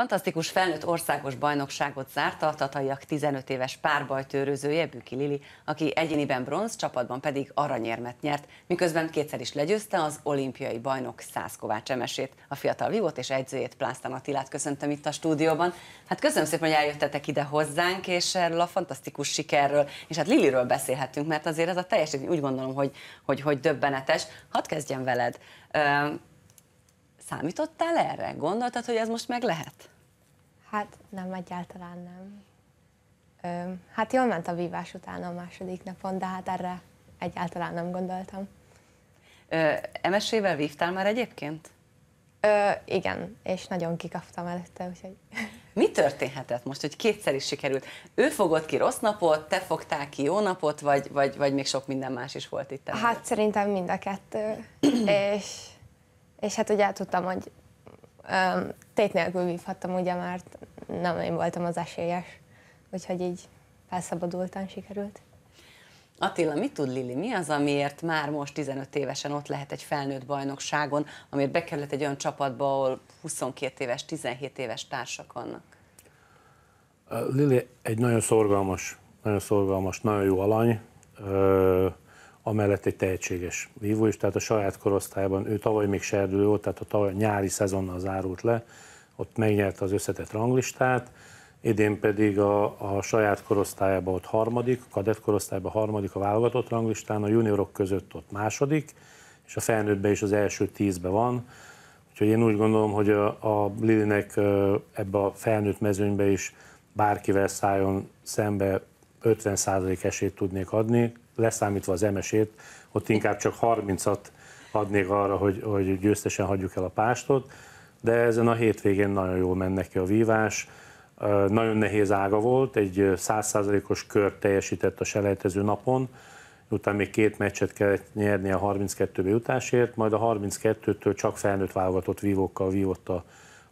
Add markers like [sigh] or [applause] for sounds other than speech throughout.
Fantasztikus felnőtt országos bajnokságot zárt a tataiak 15 éves párbajtőrözője Büki Lili, aki egyéniben bronz, csapatban pedig aranyérmet nyert, miközben kétszer is legyőzte az olimpiai bajnok Szász Kovács Emesét. A fiatal vívót és edzőjét Plásztán Attilát köszöntöm itt a stúdióban. Hát köszönöm szépen, hogy eljöttetek ide hozzánk, és erről a fantasztikus sikerről, és hát Liliről beszélhetünk, mert azért ez a teljesítmény úgy gondolom, hogy, hogy, hogy döbbenetes. Hadd kezdjem veled. Számítottál erre? Gondoltad, hogy ez most meg lehet? Hát nem, egyáltalán nem. Ö, hát jól ment a vívás utána a második napon, de hát erre egyáltalán nem gondoltam. Emesével vel vívtál már egyébként? Ö, igen, és nagyon kikaptam előtte, úgyhogy... Mi történhetett most, hogy kétszer is sikerült? Ő fogott ki rossz napot, te fogtál ki jó napot, vagy, vagy, vagy még sok minden más is volt itt? Előtt? Hát szerintem mind a kettő, [clears throat] és és hát ugye tudtam, hogy um, tét nélkül vívhattam, ugye, mert nem én voltam az esélyes. Úgyhogy így felszabadultan sikerült. Attila, mit tud Lili, mi az, amiért már most 15 évesen ott lehet egy felnőtt bajnokságon, amiért bekerült egy olyan csapatba, ahol 22 éves, 17 éves társak vannak? Lili egy nagyon szorgalmas, nagyon szorgalmas, nagyon jó alany amellett egy tehetséges vívó is, tehát a saját korosztályban ő tavaly még serdülő volt, tehát a tavaly nyári szezonnal zárult le, ott megnyerte az összetett ranglistát, idén pedig a, a saját korosztályában ott harmadik, a kadett korosztályban harmadik a válogatott ranglistán, a juniorok között ott második, és a felnőttben is az első tízbe van, úgyhogy én úgy gondolom, hogy a, a Lilinek ebbe a felnőtt mezőnybe is bárkivel szálljon szembe 50% esélyt tudnék adni, leszámítva az emesét, ott inkább csak 30-at adnék arra, hogy, hogy győztesen hagyjuk el a pástot, de ezen a hétvégén nagyon jól mennek ki a vívás, nagyon nehéz ága volt, egy 100%-os kör teljesített a selejtező napon, utána még két meccset kellett nyerni a 32-be jutásért, majd a 32-től csak felnőtt válogatott vívókkal vívott a,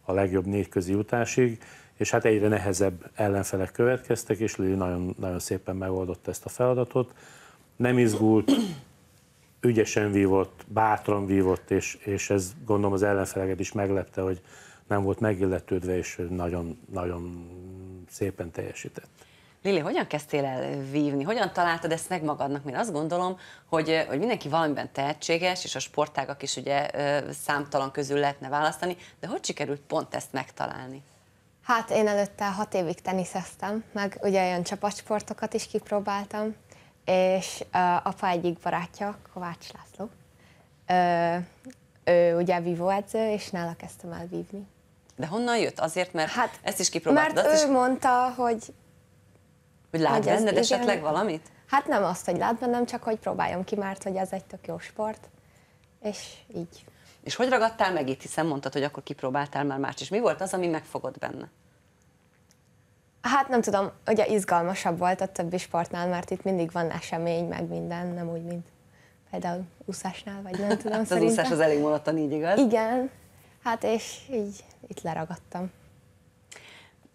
a legjobb négy közi jutásig és hát egyre nehezebb ellenfelek következtek, és Lili nagyon, nagyon szépen megoldotta ezt a feladatot. Nem izgult, [clears throat] ügyesen vívott, bátran vívott, és, és ez gondolom az ellenfeleket is meglepte, hogy nem volt megilletődve, és nagyon, nagyon szépen teljesített. Lili, hogyan kezdtél el vívni? Hogyan találtad ezt meg magadnak? Mert azt gondolom, hogy, hogy mindenki valamiben tehetséges, és a sportágak is ugye számtalan közül lehetne választani, de hogy sikerült pont ezt megtalálni? Hát én előtte hat évig teniszeztem, meg ugye olyan csapatsportokat is kipróbáltam, és uh, apa egyik barátja, Kovács László, uh, ő ugye vívóedző, és nála kezdtem el vívni. De honnan jött? Azért, mert hát, ezt is kipróbáltad? Mert ő is... mondta, hogy... Hogy lát hogy benned esetleg igen. valamit? Hát nem azt, hogy lát bennem, csak hogy próbáljam ki, mert hogy ez egy tök jó sport, és így és hogy ragadtál meg itt, hiszen mondtad, hogy akkor kipróbáltál már más is. Mi volt az, ami megfogott benne? Hát nem tudom, ugye izgalmasabb volt a többi sportnál, mert itt mindig van esemény, meg minden, nem úgy, mint például úszásnál, vagy nem tudom [laughs] hát az szerintem. úszás az elég monoton, így igaz? Igen, hát és így itt leragadtam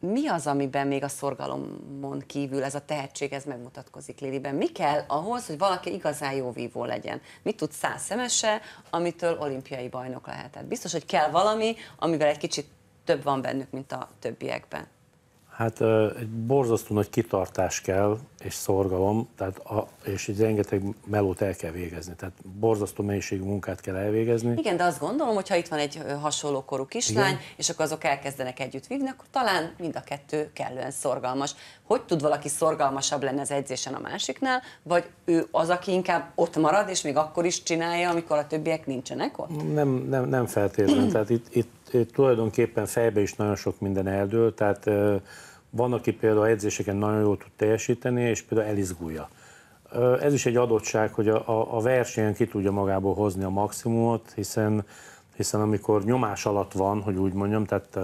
mi az, amiben még a szorgalomon kívül ez a tehetség, ez megmutatkozik Liliben? Mi kell ahhoz, hogy valaki igazán jó vívó legyen? Mit tud száz szemese, amitől olimpiai bajnok lehet? Tehát biztos, hogy kell valami, amivel egy kicsit több van bennük, mint a többiekben. Hát egy borzasztó nagy kitartás kell, és szorgalom, tehát a, és egy rengeteg melót el kell végezni, tehát borzasztó mennyiségű munkát kell elvégezni. Igen, de azt gondolom, hogy ha itt van egy hasonló korú kislány, Igen. és akkor azok elkezdenek együtt vívni, akkor talán mind a kettő kellően szorgalmas. Hogy tud valaki szorgalmasabb lenni az edzésen a másiknál, vagy ő az, aki inkább ott marad, és még akkor is csinálja, amikor a többiek nincsenek ott? Nem, nem, nem feltétlenül. tehát itt, itt, itt tulajdonképpen fejbe is nagyon sok minden eldől, tehát van, aki például edzéseken nagyon jól tud teljesíteni, és például elizgulja. Ez is egy adottság, hogy a, a, a versenyen ki tudja magából hozni a maximumot, hiszen, hiszen amikor nyomás alatt van, hogy úgy mondjam, tehát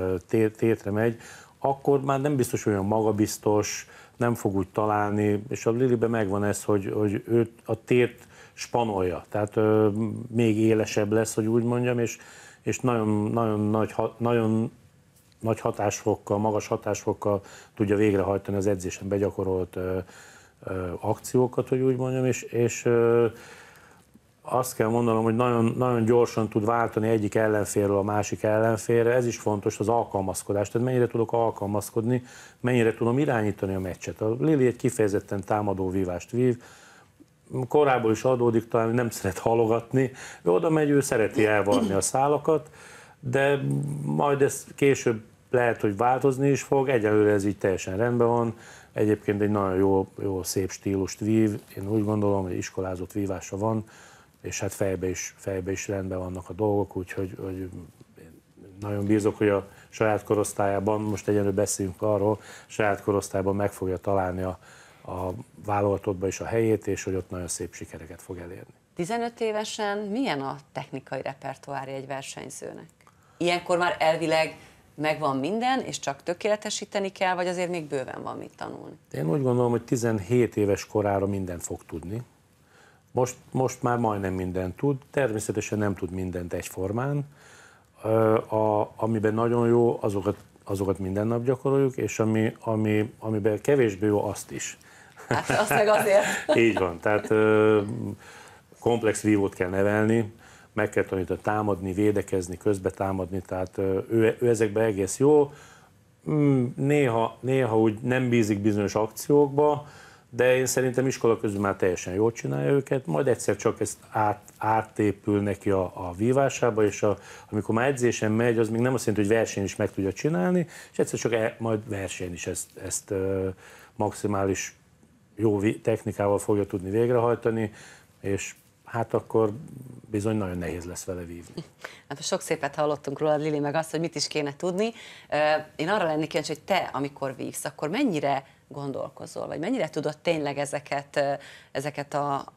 tétre megy, akkor már nem biztos, hogy olyan magabiztos, nem fog úgy találni, és a Lilibe megvan ez, hogy, hogy ő a tért spanolja, tehát ö, még élesebb lesz, hogy úgy mondjam, és, és nagyon, nagyon, nagy, nagyon nagy hatásfokkal, magas hatásfokkal tudja végrehajtani az edzésen begyakorolt ö, ö, akciókat, hogy úgy mondjam, és, és ö, azt kell mondanom, hogy nagyon, nagyon gyorsan tud váltani egyik ellenfélről a másik ellenfélre, ez is fontos, az alkalmazkodás, tehát mennyire tudok alkalmazkodni, mennyire tudom irányítani a meccset. A Lili egy kifejezetten támadó vívást vív, korából is adódik, talán nem szeret halogatni, ő oda megy, ő szereti elvarni a szálakat, de majd ez később lehet, hogy változni is fog, egyelőre ez így teljesen rendben van, egyébként egy nagyon jó, jó szép stílust vív, én úgy gondolom, hogy iskolázott vívása van, és hát fejbe is, fejbe is rendben vannak a dolgok, úgyhogy hogy nagyon bízok, hogy a saját korosztályában, most egyenlő beszélünk arról, saját korosztályban meg fogja találni a, a vállalatodba is a helyét, és hogy ott nagyon szép sikereket fog elérni. 15 évesen milyen a technikai repertoári egy versenyzőnek? ilyenkor már elvileg megvan minden, és csak tökéletesíteni kell, vagy azért még bőven van mit tanulni? Én úgy gondolom, hogy 17 éves korára mindent fog tudni. Most, most már majdnem mindent tud, természetesen nem tud mindent egyformán. A, amiben nagyon jó, azokat, azokat minden nap gyakoroljuk, és ami, ami, amiben kevésbé jó, azt is. Hát azt meg azért. [laughs] Így van, tehát komplex vívót kell nevelni, meg kell tanítani támadni, védekezni, közbe támadni, tehát ő, ő ezekben egész jó. Mm, néha, néha úgy nem bízik bizonyos akciókba, de én szerintem iskola közül már teljesen jól csinálja őket, majd egyszer csak ezt át, átépül neki a, a vívásába, és a, amikor már edzésen megy, az még nem azt jelenti, hogy verseny is meg tudja csinálni, és egyszer csak el, majd verseny is ezt, ezt ö, maximális jó technikával fogja tudni végrehajtani, és hát akkor bizony nagyon nehéz lesz vele vívni. [laughs] Hát sok szépet hallottunk róla, Lili, meg azt, hogy mit is kéne tudni. Én arra lennék kíváncsi, hogy te, amikor vívsz, akkor mennyire gondolkozol, vagy mennyire tudod tényleg ezeket, ezeket a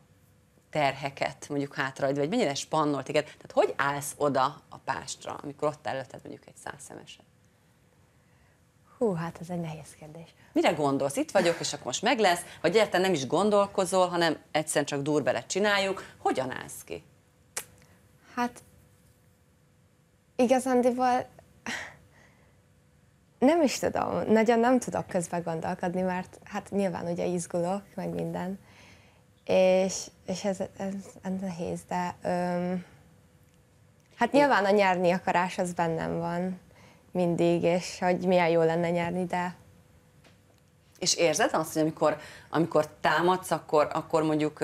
terheket mondjuk hátrahagy, vagy mennyire spannolt igen. Tehát hogy állsz oda a pástra, amikor ott előtted mondjuk egy százszemeset? Hú, hát ez egy nehéz kérdés. Mire gondolsz? Itt vagyok, és akkor most meg lesz, vagy érted, nem is gondolkozol, hanem egyszerűen csak durbelet csináljuk. Hogyan állsz ki? Hát igazándiból nem is tudom, nagyon nem tudok közben gondolkodni, mert hát nyilván ugye izgulok, meg minden, és, és ez, ez, ez nehéz, de öm, hát nyilván a nyerni akarás az bennem van mindig, és hogy milyen jó lenne nyerni, de... És érzed azt, hogy amikor, amikor támadsz, akkor, akkor mondjuk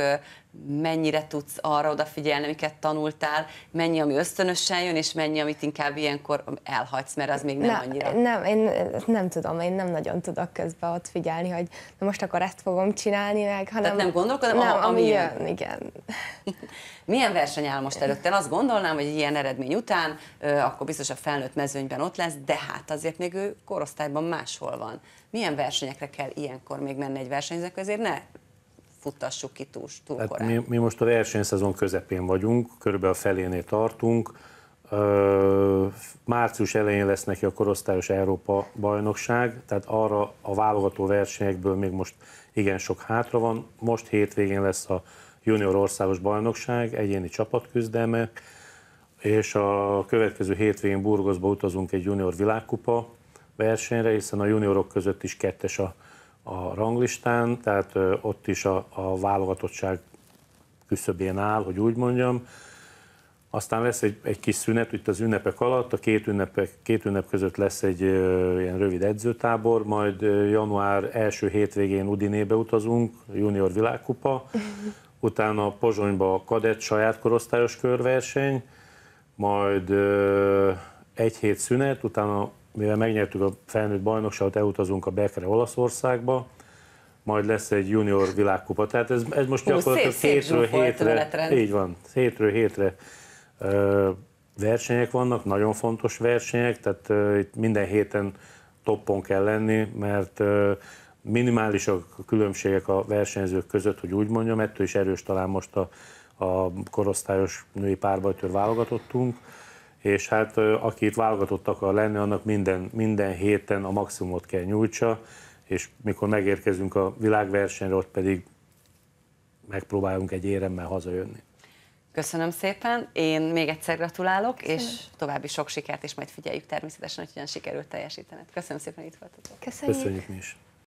mennyire tudsz arra odafigyelni, amiket tanultál, mennyi, ami ösztönösen jön, és mennyi, amit inkább ilyenkor elhagysz, mert az még nem Na, annyira. Nem, én nem tudom, én nem nagyon tudok közben ott figyelni, hogy na most akkor ezt fogom csinálni, meg, hanem... Tehát nem gondolkodom, nem, ami, ami jön. jön. igen. [laughs] Milyen verseny áll most előtt? Én azt gondolnám, hogy ilyen eredmény után, akkor biztos a felnőtt mezőnyben ott lesz, de hát azért még ő korosztályban máshol van. Milyen versenyekre kell ilyenkor még menni egy versenyző azért Ne futtassuk ki túl, túl hát korán. Mi, mi most a versenyszezon közepén vagyunk, körülbelül a felénél tartunk. Március elején lesz neki a korosztályos Európa bajnokság, tehát arra a válogató versenyekből még most igen sok hátra van. Most hétvégén lesz a junior országos bajnokság, egyéni csapatküzdelme, és a következő hétvégén Burgoszba utazunk egy junior világkupa versenyre, hiszen a juniorok között is kettes a a ranglistán, tehát ott is a, a válogatottság küszöbén áll, hogy úgy mondjam. Aztán lesz egy, egy kis szünet itt az ünnepek alatt, a két, ünnepek, két ünnep között lesz egy ö, ilyen rövid edzőtábor, majd január első hétvégén Udinébe utazunk, junior világkupa, [laughs] utána Pozsonyba a kadett saját korosztályos körverseny, majd ö, egy hét szünet, utána mivel megnyertük a felnőtt bajnokságot, elutazunk a Bekre Olaszországba, majd lesz egy junior világkupa, tehát ez, ez most Hú, szép, szép, hétről hétre, így van, hétről hétre ö, versenyek vannak, nagyon fontos versenyek, tehát ö, itt minden héten toppon kell lenni, mert ö, minimálisak a különbségek a versenyzők között, hogy úgy mondjam, ettől is erős talán most a, a korosztályos női párbajtőr válogatottunk, és hát aki itt válogatott akar lenni, annak minden, minden héten a maximumot kell nyújtsa, és mikor megérkezünk a világversenyre, ott pedig megpróbálunk egy éremmel hazajönni. Köszönöm szépen, én még egyszer gratulálok, Köszönöm. és további sok sikert, és majd figyeljük természetesen, hogy hogyan sikerült teljesítened. Köszönöm szépen, hogy itt voltatok. Köszönjük. Köszönjük mi is.